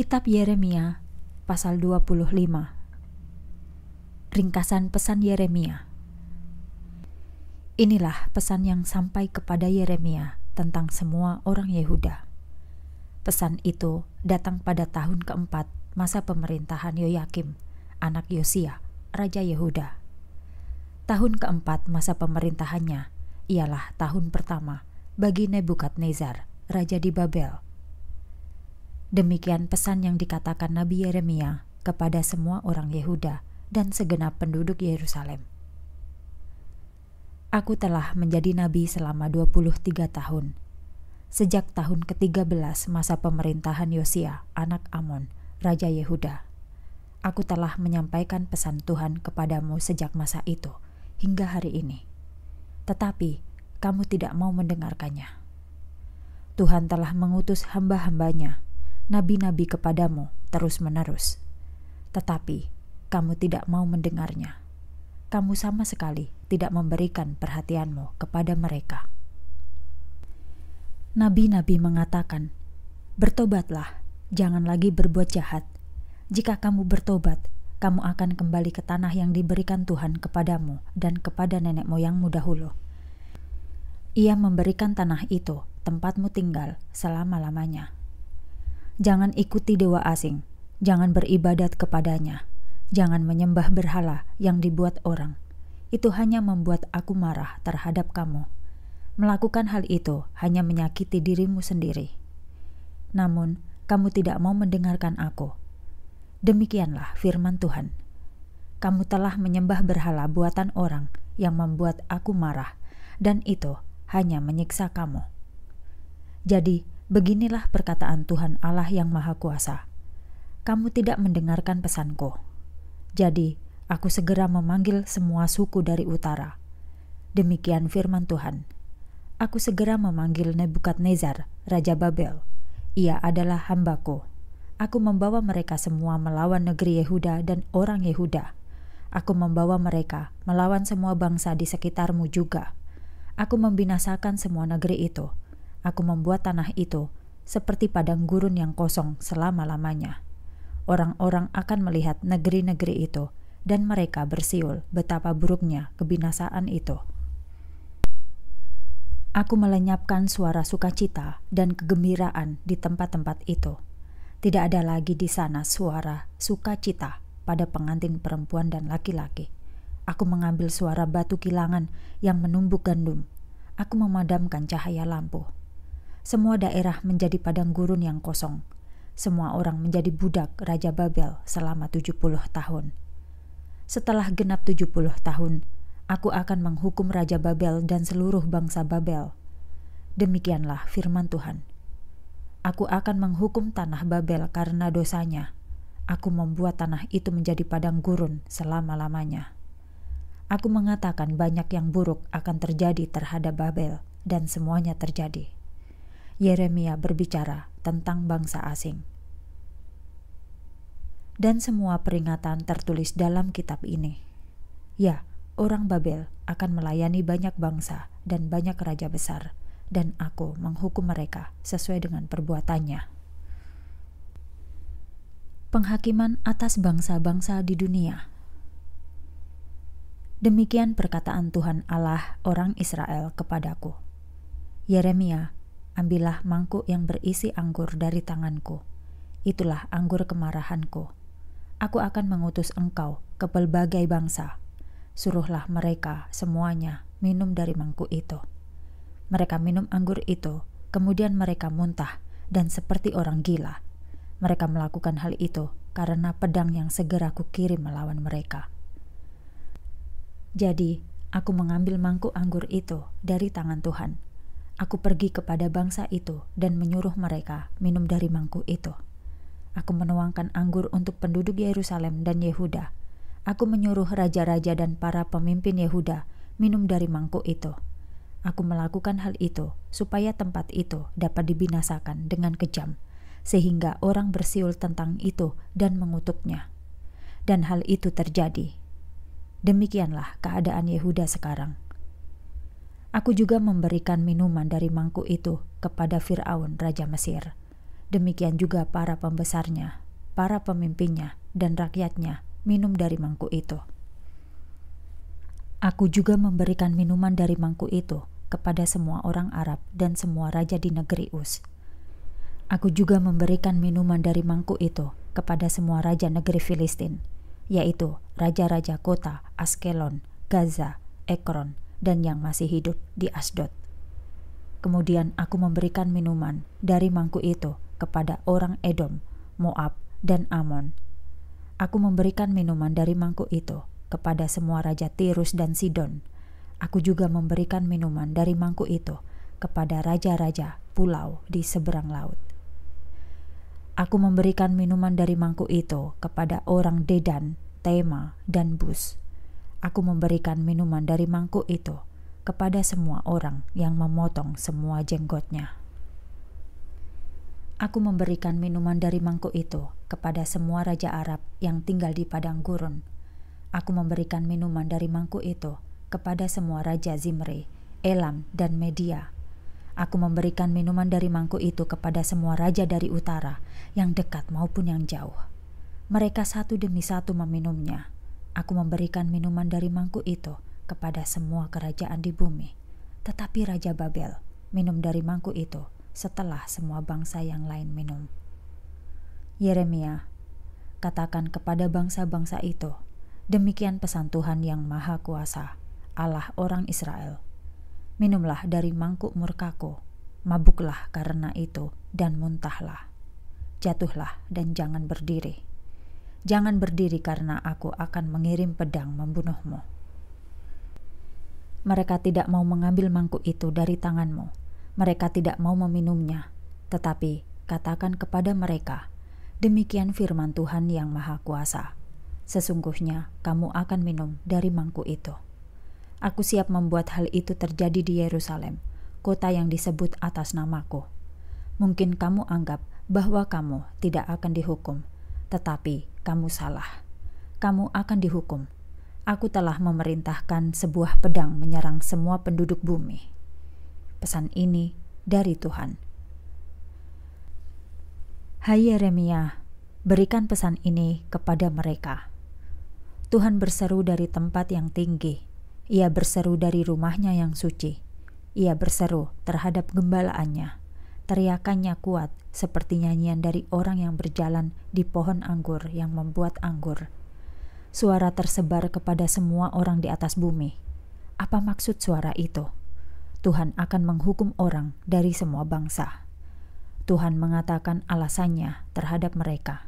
Kitab Yeremia pasal 25 Ringkasan pesan Yeremia Inilah pesan yang sampai kepada Yeremia tentang semua orang Yehuda. Pesan itu datang pada tahun keempat masa pemerintahan Yoyakim, anak Yosia, Raja Yehuda. Tahun keempat masa pemerintahannya ialah tahun pertama bagi Nebukadnezar, Raja di Babel, Demikian pesan yang dikatakan Nabi Yeremia kepada semua orang Yehuda dan segenap penduduk Yerusalem. Aku telah menjadi nabi selama 23 tahun. Sejak tahun ke-13 masa pemerintahan Yosia, anak Amon, raja Yehuda. Aku telah menyampaikan pesan Tuhan kepadamu sejak masa itu hingga hari ini. Tetapi kamu tidak mau mendengarkannya. Tuhan telah mengutus hamba-hambanya nabi-nabi kepadamu terus-menerus, tetapi kamu tidak mau mendengarnya. Kamu sama sekali tidak memberikan perhatianmu kepada mereka. Nabi-nabi mengatakan, "Bertobatlah, jangan lagi berbuat jahat. Jika kamu bertobat, kamu akan kembali ke tanah yang diberikan Tuhan kepadamu dan kepada nenek moyangmu dahulu." Ia memberikan tanah itu tempatmu tinggal selama-lamanya. Jangan ikuti dewa asing, jangan beribadat kepadanya, jangan menyembah berhala yang dibuat orang. Itu hanya membuat aku marah terhadap kamu. Melakukan hal itu hanya menyakiti dirimu sendiri. Namun, kamu tidak mau mendengarkan aku. Demikianlah firman Tuhan. Kamu telah menyembah berhala buatan orang yang membuat aku marah, dan itu hanya menyiksa kamu. Jadi, Beginilah perkataan Tuhan Allah yang Maha Kuasa. Kamu tidak mendengarkan pesanku. Jadi, aku segera memanggil semua suku dari utara. Demikian firman Tuhan. Aku segera memanggil Nebukadnezar, Raja Babel. Ia adalah hambaku. Aku membawa mereka semua melawan negeri Yehuda dan orang Yehuda. Aku membawa mereka melawan semua bangsa di sekitarmu juga. Aku membinasakan semua negeri itu.' aku membuat tanah itu seperti padang gurun yang kosong selama-lamanya. Orang-orang akan melihat negeri-negeri itu, dan mereka bersiul betapa buruknya kebinasaan itu. Aku melenyapkan suara sukacita dan kegembiraan di tempat-tempat itu. Tidak ada lagi di sana suara sukacita pada pengantin perempuan dan laki-laki. Aku mengambil suara batu kilangan yang menumbuk gandum. Aku memadamkan cahaya lampu. Semua daerah menjadi padang gurun yang kosong. Semua orang menjadi budak Raja Babel selama 70 tahun. Setelah genap 70 tahun, aku akan menghukum Raja Babel dan seluruh bangsa Babel. Demikianlah firman Tuhan. Aku akan menghukum tanah Babel karena dosanya. Aku membuat tanah itu menjadi padang gurun selama-lamanya aku mengatakan banyak yang buruk akan terjadi terhadap Babel, dan semuanya terjadi. Yeremia berbicara tentang bangsa asing. Dan semua peringatan tertulis dalam kitab ini. Ya, orang Babel akan melayani banyak bangsa dan banyak raja besar, dan aku menghukum mereka sesuai dengan perbuatannya. Penghakiman atas bangsa-bangsa di dunia. Demikian perkataan Tuhan Allah orang Israel kepadaku. Yeremia Ambillah mangkuk yang berisi anggur dari tanganku. Itulah anggur kemarahanku. Aku akan mengutus engkau ke pelbagai bangsa. Suruhlah mereka semuanya minum dari mangkuk itu. Mereka minum anggur itu, kemudian mereka muntah dan seperti orang gila. Mereka melakukan hal itu karena pedang yang segera kukirim melawan mereka. Jadi, aku mengambil mangkuk anggur itu dari tangan Tuhan Aku pergi kepada bangsa itu dan menyuruh mereka minum dari mangkuk itu. Aku menuangkan anggur untuk penduduk Yerusalem dan Yehuda. Aku menyuruh raja-raja dan para pemimpin Yehuda minum dari mangkuk itu. Aku melakukan hal itu supaya tempat itu dapat dibinasakan dengan kejam, sehingga orang bersiul tentang itu dan mengutuknya. Dan hal itu terjadi. Demikianlah keadaan Yehuda sekarang. Aku juga memberikan minuman dari mangkuk itu kepada Firaun, raja Mesir. Demikian juga para pembesarnya, para pemimpinnya, dan rakyatnya minum dari mangkuk itu. Aku juga memberikan minuman dari mangkuk itu kepada semua orang Arab dan semua raja di negeri Us. Aku juga memberikan minuman dari mangkuk itu kepada semua raja negeri Filistin, yaitu raja-raja kota Askelon, Gaza, Ekron, dan yang masih hidup di Asdot. Kemudian aku memberikan minuman dari mangku itu kepada orang Edom, Moab, dan Amon. Aku memberikan minuman dari mangku itu kepada semua raja Tirus dan Sidon. Aku juga memberikan minuman dari mangku itu kepada raja-raja pulau di seberang laut. Aku memberikan minuman dari mangku itu kepada orang Dedan, Tema, dan Bus. Aku memberikan minuman dari mangkuk itu kepada semua orang yang memotong semua jenggotnya. Aku memberikan minuman dari mangkuk itu kepada semua raja Arab yang tinggal di padang gurun. Aku memberikan minuman dari mangkuk itu kepada semua raja Zimri, Elam, dan Media. Aku memberikan minuman dari mangkuk itu kepada semua raja dari utara, yang dekat maupun yang jauh. Mereka satu demi satu meminumnya, Aku memberikan minuman dari mangkuk itu kepada semua kerajaan di bumi. Tetapi Raja Babel minum dari mangkuk itu setelah semua bangsa yang lain minum. Yeremia, katakan kepada bangsa-bangsa itu, demikian pesan Tuhan yang Maha Kuasa, Allah orang Israel. Minumlah dari mangkuk murkaku, mabuklah karena itu dan muntahlah. Jatuhlah dan jangan berdiri. Jangan berdiri karena aku akan mengirim pedang membunuhmu. Mereka tidak mau mengambil mangkuk itu dari tanganmu. Mereka tidak mau meminumnya. Tetapi katakan kepada mereka, demikian firman Tuhan yang Maha Kuasa. Sesungguhnya kamu akan minum dari mangkuk itu. Aku siap membuat hal itu terjadi di Yerusalem, kota yang disebut atas namaku. Mungkin kamu anggap bahwa kamu tidak akan dihukum, tetapi kamu salah. Kamu akan dihukum. Aku telah memerintahkan sebuah pedang menyerang semua penduduk bumi. Pesan ini dari Tuhan. Hai Yeremia, berikan pesan ini kepada mereka. Tuhan berseru dari tempat yang tinggi. Ia berseru dari rumahnya yang suci. Ia berseru terhadap gembalaannya Teriakannya kuat, seperti nyanyian dari orang yang berjalan di pohon anggur yang membuat anggur. Suara tersebar kepada semua orang di atas bumi. Apa maksud suara itu? Tuhan akan menghukum orang dari semua bangsa. Tuhan mengatakan alasannya terhadap mereka.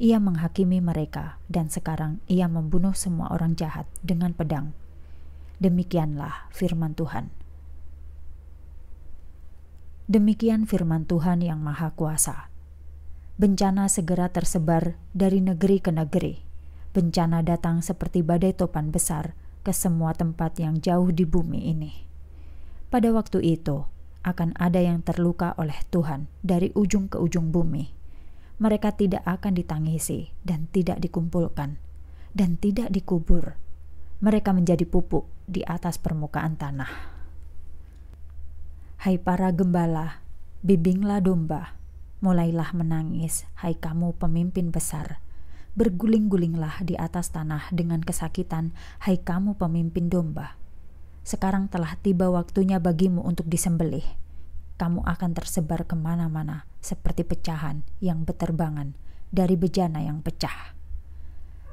Ia menghakimi mereka, dan sekarang ia membunuh semua orang jahat dengan pedang. Demikianlah firman Tuhan. Demikian firman Tuhan yang Maha Kuasa. Bencana segera tersebar dari negeri ke negeri. Bencana datang seperti badai topan besar ke semua tempat yang jauh di bumi ini. Pada waktu itu, akan ada yang terluka oleh Tuhan dari ujung ke ujung bumi. Mereka tidak akan ditangisi dan tidak dikumpulkan, dan tidak dikubur. Mereka menjadi pupuk di atas permukaan tanah. Hai para gembala, bimbinglah domba, mulailah menangis, hai kamu pemimpin besar. Berguling-gulinglah di atas tanah dengan kesakitan, hai kamu pemimpin domba. Sekarang telah tiba waktunya bagimu untuk disembelih. Kamu akan tersebar kemana-mana seperti pecahan yang beterbangan dari bejana yang pecah.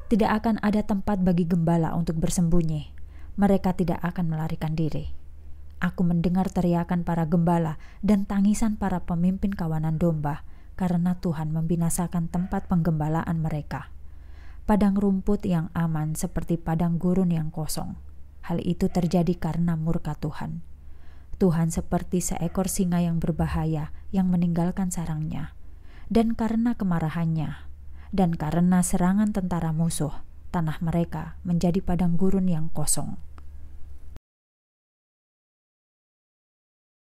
Tidak akan ada tempat bagi gembala untuk bersembunyi. Mereka tidak akan melarikan diri. Aku mendengar teriakan para gembala dan tangisan para pemimpin kawanan domba, karena Tuhan membinasakan tempat penggembalaan mereka. Padang rumput yang aman seperti padang gurun yang kosong. Hal itu terjadi karena murka Tuhan. Tuhan seperti seekor singa yang berbahaya yang meninggalkan sarangnya, dan karena kemarahannya, dan karena serangan tentara musuh, tanah mereka menjadi padang gurun yang kosong.